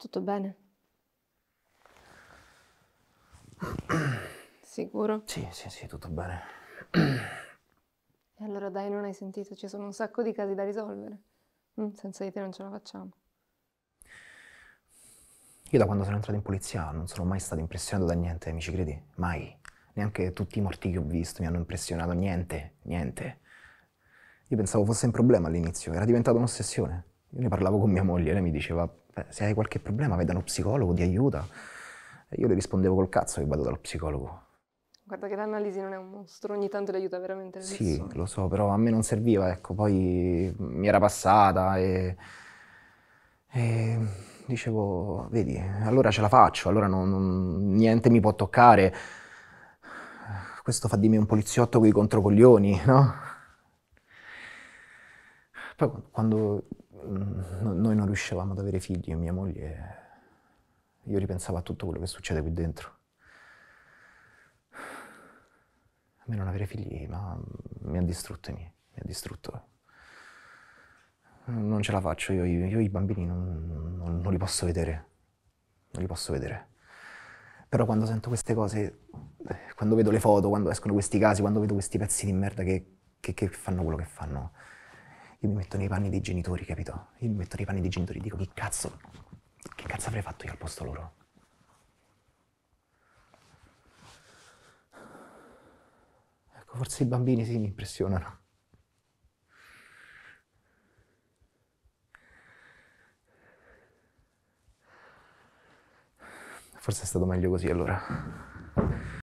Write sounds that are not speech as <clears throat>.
Tutto bene? <clears throat> Sicuro? Sì, sì, sì, tutto bene. E allora dai, non hai sentito, ci sono un sacco di casi da risolvere. Mm, senza di te non ce la facciamo. Io da quando sono entrato in polizia non sono mai stato impressionato da niente, mi ci credi? Mai. Neanche tutti i morti che ho visto mi hanno impressionato, niente, niente. Io pensavo fosse un problema all'inizio, era diventata un'ossessione. Io ne parlavo con mia moglie, lei mi diceva se hai qualche problema vai da uno psicologo, ti aiuta. E io le rispondevo col cazzo che vado dallo psicologo. Guarda che l'analisi non è un mostro, ogni tanto le aiuta veramente le Sì, persone. lo so, però a me non serviva, ecco, poi mi era passata e, e dicevo, vedi, allora ce la faccio, allora non, non, niente mi può toccare, questo fa di me un poliziotto con i controcoglioni, <laughs> no? Poi quando Mm, noi non riuscivamo ad avere figli, mia moglie, io ripensavo a tutto quello che succede qui dentro. A me non avere figli, ma mi ha distrutto, mi, mi ha distrutto. Non ce la faccio, io, io, io i bambini non, non, non li posso vedere, non li posso vedere. Però quando sento queste cose, eh, quando vedo le foto, quando escono questi casi, quando vedo questi pezzi di merda che, che, che fanno quello che fanno, io mi metto nei panni dei genitori, capito? Io mi metto nei panni dei genitori e dico, che cazzo, che cazzo avrei fatto io al posto loro? Ecco, forse i bambini sì mi impressionano. Forse è stato meglio così allora.